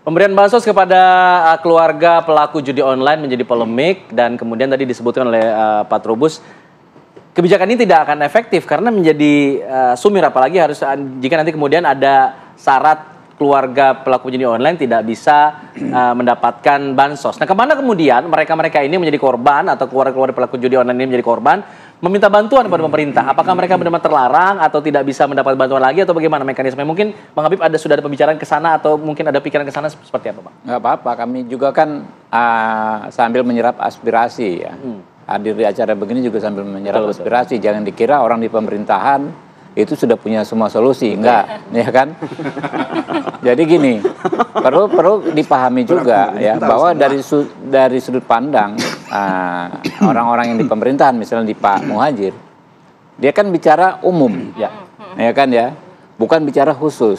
Pemberian bansos kepada uh, keluarga pelaku judi online menjadi polemik dan kemudian tadi disebutkan oleh uh, Pak Trubus kebijakan ini tidak akan efektif karena menjadi uh, sumir apalagi harus uh, jika nanti kemudian ada syarat keluarga pelaku judi online tidak bisa uh, mendapatkan bansos. Nah, kemana kemudian mereka-mereka ini menjadi korban atau keluarga-keluarga pelaku judi online ini menjadi korban meminta bantuan kepada pemerintah. Apakah mereka benar-benar terlarang atau tidak bisa mendapat bantuan lagi atau bagaimana mekanisme? Mungkin Bang Habib ada sudah ada pembicaraan ke sana atau mungkin ada pikiran ke sana seperti apa, Pak? Enggak apa-apa, kami juga kan uh, sambil menyerap aspirasi ya. Hmm. Hadir di acara begini juga sambil menyerap betul, aspirasi. Betul. Jangan dikira orang di pemerintahan itu sudah punya semua solusi, enggak, ya kan? Jadi gini, perlu perlu dipahami juga ya bahwa dari su, dari sudut pandang Ah, orang-orang uh, yang di pemerintahan misalnya di Pak Muhajir dia kan bicara umum ya hmm. ya kan ya bukan bicara khusus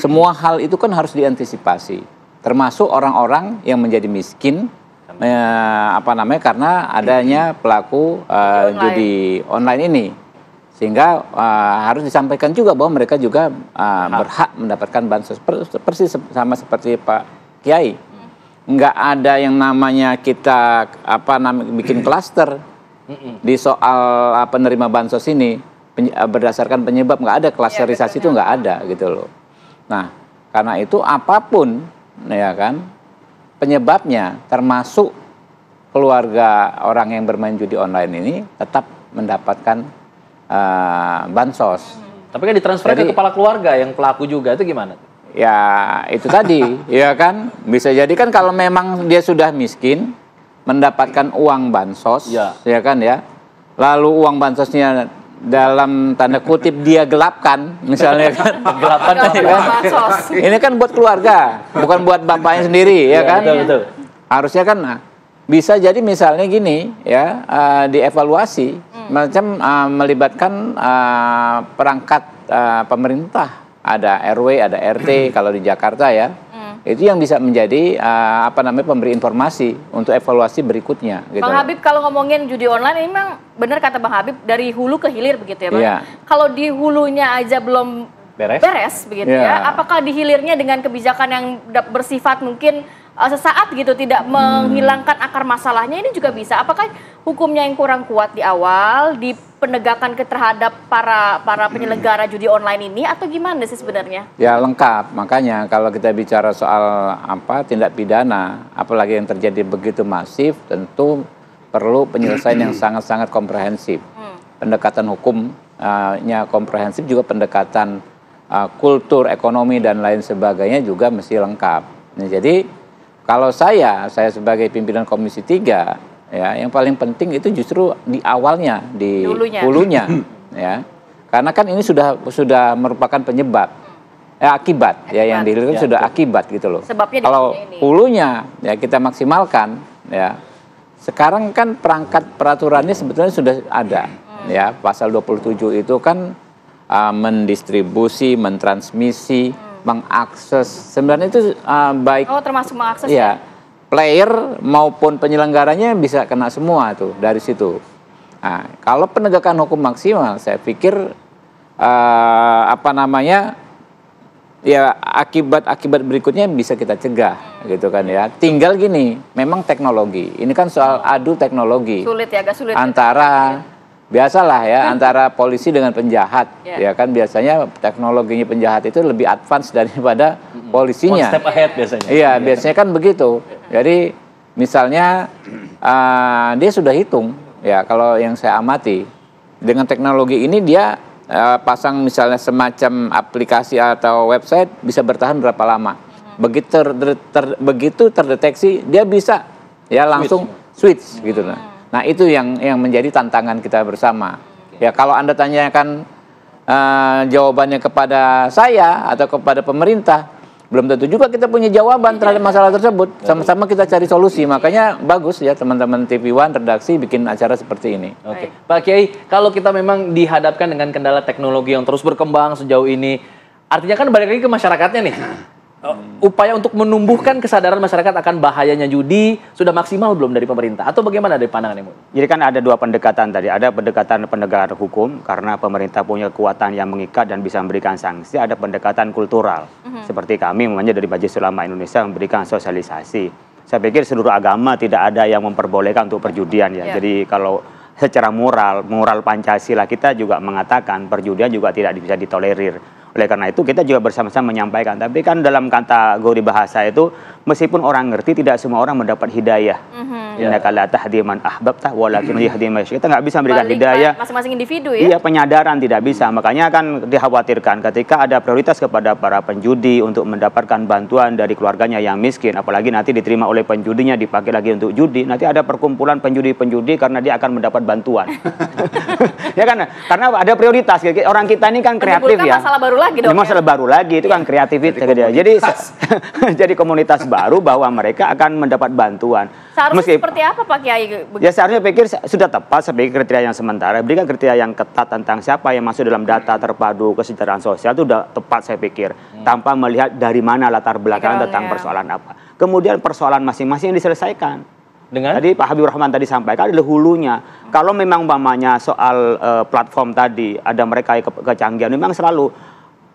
semua hal itu kan harus diantisipasi termasuk orang-orang yang menjadi miskin uh, apa namanya karena adanya pelaku eh, online. judi online ini sehingga uh, harus disampaikan juga bahwa mereka juga uh, berhak mendapatkan bansos persis sama seperti Pak Kiai nggak ada yang namanya kita apa namanya bikin klaster di soal ah, penerima bansos ini ah, berdasarkan penyebab nggak ada klasterisasi ya, itu nggak ada gitu loh. Nah karena itu apapun ya kan penyebabnya termasuk keluarga orang yang bermain judi online ini tetap mendapatkan uh, bansos. Tapi kan ditransfer Jadi, ke kepala keluarga yang pelaku juga itu gimana? ya itu tadi ya kan bisa jadi kan kalau memang dia sudah miskin mendapatkan uang bansos ya, ya kan ya lalu uang bansosnya dalam tanda kutip dia gelapkan misalnya kan gelapkan ya kan? ini kan buat keluarga bukan buat bapaknya sendiri ya, ya kan betul, betul. harusnya kan ah, bisa jadi misalnya gini ya uh, dievaluasi hmm. macam uh, melibatkan uh, perangkat uh, pemerintah ada RW, ada RT kalau di Jakarta ya. Hmm. Itu yang bisa menjadi uh, apa namanya pemberi informasi untuk evaluasi berikutnya. Gitu. Bang Habib kalau ngomongin judi online ini memang benar kata Bang Habib dari hulu ke hilir begitu ya, Bang. Yeah. Kalau di hulunya aja belum beres, beres begitu yeah. ya. Iya. Apakah di hilirnya dengan kebijakan yang bersifat mungkin uh, sesaat gitu tidak hmm. menghilangkan akar masalahnya ini juga bisa apakah hukumnya yang kurang kuat di awal di penegakan terhadap para para penyelenggara judi online ini atau gimana sih sebenarnya ya lengkap makanya kalau kita bicara soal apa tindak pidana apalagi yang terjadi begitu masif tentu perlu penyelesaian yang sangat-sangat komprehensif hmm. pendekatan hukumnya komprehensif juga pendekatan uh, kultur ekonomi dan lain sebagainya juga mesti lengkap nah, jadi kalau saya, saya sebagai pimpinan Komisi 3, ya, yang paling penting itu justru di awalnya, di hulunya, hulunya ya. Karena kan ini sudah sudah merupakan penyebab eh, akibat, akibat ya yang dilihat kan ya, sudah betul. akibat gitu loh. Sebabnya kalau hulunya ya kita maksimalkan ya. Sekarang kan perangkat peraturannya sebetulnya sudah ada hmm. ya pasal 27 itu kan uh, mendistribusi, mentransmisi mengakses sebenarnya itu uh, baik oh termasuk mengakses ya, ya player maupun penyelenggaranya bisa kena semua tuh dari situ nah, kalau penegakan hukum maksimal saya pikir uh, apa namanya ya akibat-akibat berikutnya bisa kita cegah gitu kan ya. Tinggal gini, memang teknologi. Ini kan soal adu teknologi. Sulit ya, agak sulit. Ya. Antara biasalah ya kan antara polisi dengan penjahat yeah. ya kan biasanya teknologinya penjahat itu lebih advance daripada polisinya One step ahead biasanya iya yeah. biasanya kan begitu jadi misalnya uh, dia sudah hitung ya kalau yang saya amati dengan teknologi ini dia uh, pasang misalnya semacam aplikasi atau website bisa bertahan berapa lama mm-hmm. begitu ter, ter, begitu terdeteksi dia bisa ya langsung switch, switch gitu nah Nah itu yang yang menjadi tantangan kita bersama. Ya kalau anda tanyakan uh, jawabannya kepada saya atau kepada pemerintah, belum tentu juga kita punya jawaban terhadap iya. masalah tersebut. Sama-sama kita cari solusi. Makanya bagus ya teman-teman TV One redaksi bikin acara seperti ini. Oke, okay. Pak Kiai, kalau kita memang dihadapkan dengan kendala teknologi yang terus berkembang sejauh ini, artinya kan balik lagi ke masyarakatnya nih. Hmm. upaya untuk menumbuhkan kesadaran masyarakat akan bahayanya judi sudah maksimal belum dari pemerintah atau bagaimana dari pandangan Ibu? Jadi kan ada dua pendekatan tadi. Ada pendekatan penegakan hukum karena pemerintah punya kekuatan yang mengikat dan bisa memberikan sanksi. Ada pendekatan kultural hmm. seperti kami memangnya dari Majelis Ulama Indonesia memberikan sosialisasi. Saya pikir seluruh agama tidak ada yang memperbolehkan untuk perjudian ya. Yeah. Jadi kalau secara moral, moral Pancasila kita juga mengatakan perjudian juga tidak bisa ditolerir oleh karena itu kita juga bersama-sama menyampaikan. Tapi kan dalam kategori bahasa itu meskipun orang ngerti tidak semua orang mendapat hidayah. Mm-hmm. Ya. tak hadiman, ahbab man ahbabta walakin yahdi man Kita nggak bisa memberikan hidayah masing-masing individu ya. Iya, penyadaran tidak bisa. Makanya akan dikhawatirkan ketika ada prioritas kepada para penjudi untuk mendapatkan bantuan dari keluarganya yang miskin, apalagi nanti diterima oleh penjudinya dipakai lagi untuk judi, nanti ada perkumpulan penjudi-penjudi karena dia akan mendapat bantuan. ya kan? Karena ada prioritas. Orang kita ini kan kreatif ya. masalah baru lagi dong. Masalah ya. baru lagi itu kan iya. kreatif jadi, gitu ya. jadi komunitas baru bahwa mereka akan mendapat bantuan. Seharusnya Meski, seperti apa Pak Kiai? Ya seharusnya pikir sudah tepat sebagai kriteria yang sementara. Berikan kriteria yang ketat tentang siapa yang masuk dalam data terpadu kesejahteraan sosial itu sudah tepat saya pikir. Hmm. Tanpa melihat dari mana latar belakang tentang ya. persoalan apa. Kemudian persoalan masing-masing yang diselesaikan dengan tadi Pak Habibur Rahman tadi sampaikan adalah hulunya. Hmm. Kalau memang mamanya soal uh, platform tadi ada mereka ke kecanggihan memang selalu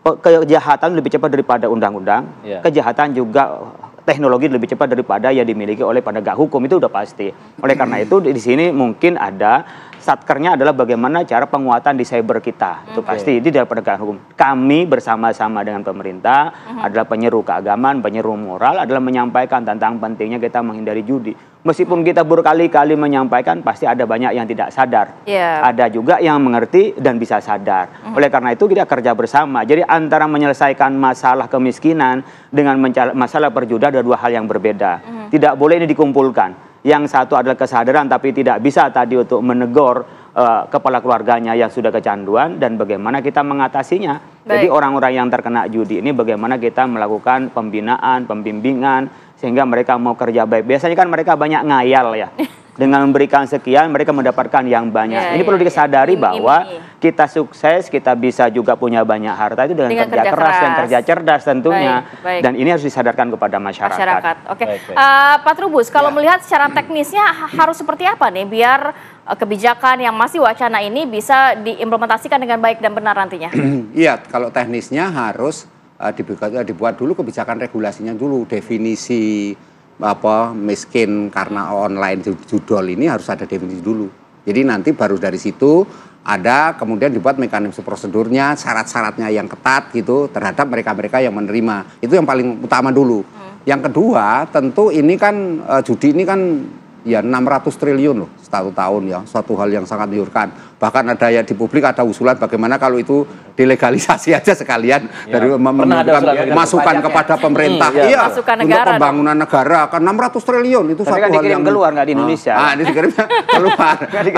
kejahatan lebih cepat daripada undang-undang. Yeah. Kejahatan juga teknologi lebih cepat daripada yang dimiliki oleh penegak hukum itu sudah pasti. Oleh karena hmm. itu di sini mungkin ada satkernya adalah bagaimana cara penguatan di cyber kita. Okay. Itu pasti itu dari penegakan hukum. Kami bersama-sama dengan pemerintah -huh. Mhm. adalah penyeru keagamaan, penyeru moral adalah menyampaikan tentang pentingnya kita menghindari judi. Meskipun kita berkali-kali menyampaikan pasti ada banyak yang tidak sadar. Yeah. Ada juga yang mengerti dan bisa sadar. -huh. Mhm. Oleh karena itu kita kerja bersama. Jadi antara menyelesaikan masalah kemiskinan dengan masalah perjudian ada dua hal yang berbeda. -huh. Mhm. Tidak boleh ini dikumpulkan yang satu adalah kesadaran tapi tidak bisa tadi untuk menegur uh, kepala keluarganya yang sudah kecanduan dan bagaimana kita mengatasinya. Baik. Jadi orang-orang yang terkena judi ini bagaimana kita melakukan pembinaan, pembimbingan sehingga mereka mau kerja baik. Biasanya kan mereka banyak ngayal ya. dengan memberikan sekian mereka mendapatkan yang banyak. Ya, ini ya, perlu ya. disadari ya. bahwa kita sukses, kita bisa juga punya banyak harta itu dengan, dengan kerja, kerja keras, dan kerja cerdas tentunya. Baik, baik. Dan ini harus disadarkan kepada masyarakat. Masyarakat. Oke. Okay. Uh, eh, Pak Trubus, kalau ya. melihat secara teknisnya harus seperti apa nih biar eh, kebijakan yang masih wacana ini bisa diimplementasikan dengan baik dan benar nantinya? Iya, kalau teknisnya harus eh, dibuat, dibuat dulu kebijakan regulasinya dulu, definisi apa miskin karena online judol ini harus ada definisi dulu. Jadi nanti baru dari situ ada kemudian dibuat mekanisme prosedurnya, syarat-syaratnya yang ketat gitu terhadap mereka-mereka yang menerima. Itu yang paling utama dulu. Hmm. Yang kedua, tentu ini kan eh, judi ini kan ya 600 triliun loh satu tahun ya suatu hal yang sangat menyurkan bahkan ada ya di publik ada usulan bagaimana kalau itu dilegalisasi aja sekalian ya. dari memberikan masukan ya. kepada ya. pemerintah hmm, iya ya, negara untuk pembangunan dong. negara kan 600 triliun itu Tapi satu kan hal yang keluar nggak di ah. Indonesia ah, ini dikirim keluar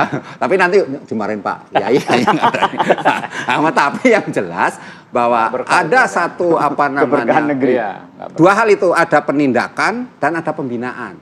ah, tapi nanti kemarin Pak ya iya yang iya. nah, tapi yang jelas bahwa ada satu apa namanya negeri. Ya, dua hal itu ada penindakan dan ada pembinaan